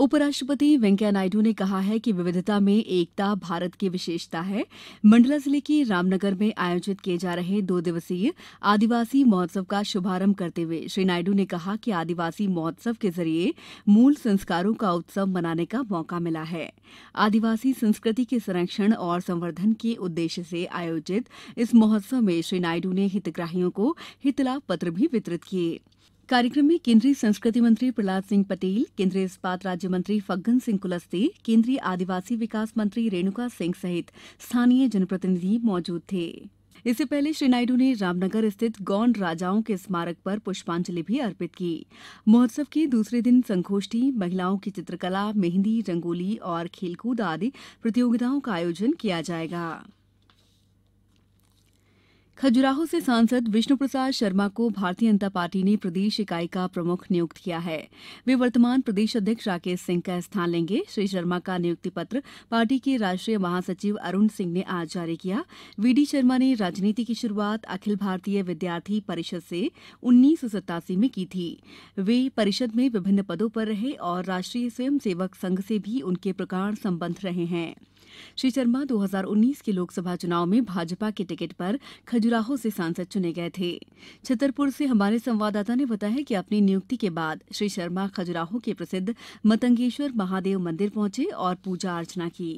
उपराष्ट्रपति वेंकैया नायडू ने कहा है कि विविधता में एकता भारत की विशेषता है मंडला जिले के रामनगर में आयोजित किए जा रहे दो दिवसीय आदिवासी महोत्सव का शुभारंभ करते हुए श्री नायडू ने कहा कि आदिवासी महोत्सव के जरिए मूल संस्कारों का उत्सव मनाने का मौका मिला है आदिवासी संस्कृति के संरक्षण और संवर्धन के उद्देश्य से आयोजित इस महोत्सव में श्री नायडू ने हितग्राहियों को हितलाभ पत्र भी वितरित किये कार्यक्रम में केन्द्रीय संस्कृति मंत्री प्रहलाद सिंह पटेल केन्द्रीय इस्पात राज्य मंत्री फग्गन सिंह कुलस्ते केन्द्रीय आदिवासी विकास मंत्री रेणुका सिंह सहित स्थानीय जनप्रतिनिधि मौजूद थे इससे पहले श्री नायडू ने रामनगर स्थित गौंड राजाओं के स्मारक पर पुष्पांजलि भी अर्पित की महोत्सव के दूसरे दिन संगोष्ठी महिलाओं की चित्रकला मेहंदी रंगोली और खेलकूद आदि प्रतियोगिताओं का आयोजन किया जाएगा खजुराहो से सांसद विष्णु प्रसाद शर्मा को भारतीय जनता पार्टी ने प्रदेश इकाई का प्रमुख नियुक्त किया है वे वर्तमान प्रदेश अध्यक्ष राकेश सिंह का स्थान लेंगे श्री शर्मा का नियुक्ति पत्र पार्टी के राष्ट्रीय महासचिव अरुण सिंह ने आज जारी किया वीडी शर्मा ने राजनीति की शुरुआत अखिल भारतीय विद्यार्थी परिषद से उन्नीस में की थी वे परिषद में विभिन्न पदों पर रहे और राष्ट्रीय स्वयं संघ से भी उनके प्रगाढ़ संबंध रहे हैं श्री शर्मा दो हजार उन्नीस के लोकसभा चुनाव में भाजपा के टिकट पर खजुराहो से सांसद चुने गए थे छतरपुर से हमारे संवाददाता ने बताया कि अपनी नियुक्ति के बाद श्री शर्मा खजुराहो के प्रसिद्ध मतंगेश्वर महादेव मंदिर पहुंचे और पूजा अर्चना की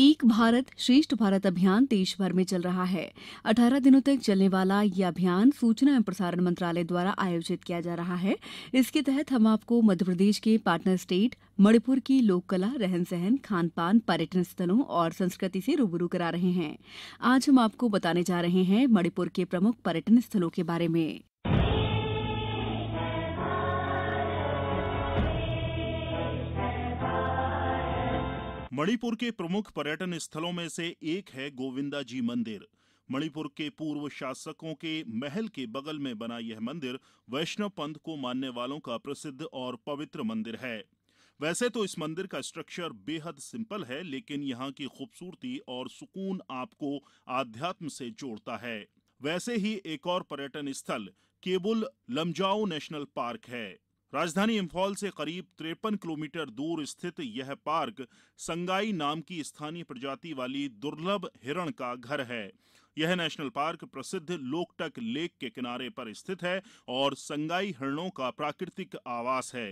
एक भारत श्रेष्ठ भारत अभियान देश भर में चल रहा है अठारह दिनों तक चलने वाला यह अभियान सूचना एवं प्रसारण मंत्रालय द्वारा आयोजित किया जा रहा है इसके तहत हम आपको मध्यप्रदेश के पार्टनर स्टेट मणिपुर की लोक कला रहन सहन खान पान पर्यटन स्थलों और संस्कृति से रूबरू करा रहे हैं आज हम आपको बताने जा रहे हैं मणिपुर के प्रमुख पर्यटन स्थलों के बारे में मणिपुर के प्रमुख पर्यटन स्थलों में से एक है गोविंदा जी मंदिर मणिपुर के पूर्व शासकों के महल के बगल में बना यह मंदिर वैष्णव पंथ को मानने वालों का प्रसिद्ध और पवित्र मंदिर है वैसे तो इस मंदिर का स्ट्रक्चर बेहद सिंपल है लेकिन यहाँ की खूबसूरती और सुकून आपको आध्यात्म से जोड़ता है वैसे ही एक और पर्यटन स्थल केबुल लमजाओ नेशनल पार्क है राजधानी इम्फाल से करीब तिरपन किलोमीटर दूर स्थित यह पार्क संगाई नाम की स्थानीय प्रजाति वाली दुर्लभ हिरण का घर है यह नेशनल पार्क प्रसिद्ध लोकटक लेक के किनारे पर स्थित है और संगाई हिरणों का प्राकृतिक आवास है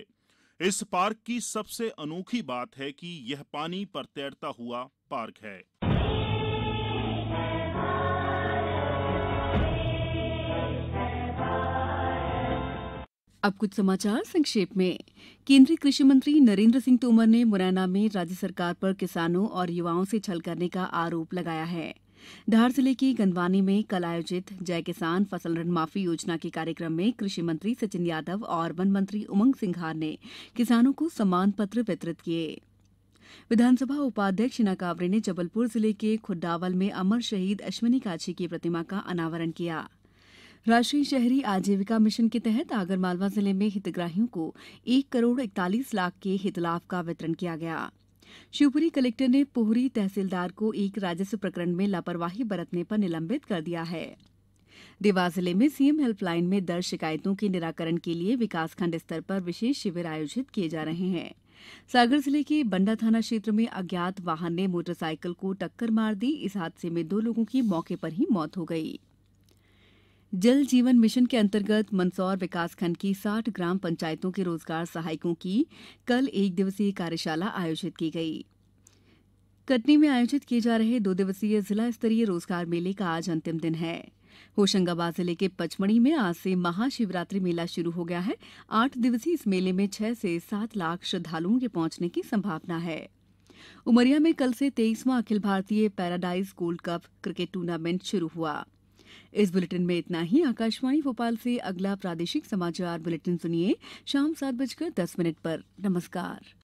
इस पार्क की सबसे अनोखी बात है कि यह पानी पर तैरता हुआ पार्क है अब कुछ समाचार संक्षेप में केंद्रीय कृषि मंत्री नरेंद्र सिंह तोमर ने मुरैना में राज्य सरकार पर किसानों और युवाओं से छल करने का आरोप लगाया है धार जिले के गंदवानी में कल आयोजित जय किसान फसल ऋण माफी योजना के कार्यक्रम में कृषि मंत्री सचिन यादव और वन मंत्री उमंग सिंघार ने किसानों को सम्मान पत्र वितरित किये विधानसभा उपाध्यक्ष हिना कावरे ने जबलपुर जिले के खुड्डावल में अमर शहीद अश्विनी काछी की प्रतिमा का अनावरण किया राष्ट्रीय शहरी आजीविका मिशन के तहत आगरमालवा जिले में हितग्राहियों को एक करोड़ इकतालीस लाख के हितलाभ का वितरण किया गया शिवपुरी कलेक्टर ने पोहरी तहसीलदार को एक राजस्व प्रकरण में लापरवाही बरतने पर निलंबित कर दिया है देवास जिले में सीएम हेल्पलाइन में दर्ज शिकायतों के निराकरण के लिए विकासखंड स्तर पर विशेष शिविर आयोजित किए जा रहे हैं सागर जिले के बंडा थाना क्षेत्र में अज्ञात वाहन ने मोटरसाइकिल को टक्कर मार दी इस हादसे में दो लोगों की मौके पर ही मौत हो गई जल जीवन मिशन के अंतर्गत मंदसौर विकासखंड की साठ ग्राम पंचायतों के रोजगार सहायकों की कल एक दिवसीय कार्यशाला आयोजित की गई कटनी में आयोजित किए जा रहे दो दिवसीय जिला स्तरीय रोजगार मेले का आज अंतिम दिन है होशंगाबाद जिले के पचमढ़ी में आज से महाशिवरात्रि मेला शुरू हो गया है आठ दिवसीय इस मेले में छह से सात लाख श्रद्धालुओं के पहुंचने की संभावना है उमरिया में कल से तेईसवां अखिल भारतीय Paradise Gold Cup cricket tournament शुरू हुआ इस बुलेटिन में इतना ही आकाशवाणी भोपाल से अगला प्रादेशिक समाचार बुलेटिन सुनिए शाम सात बजकर दस मिनट पर नमस्कार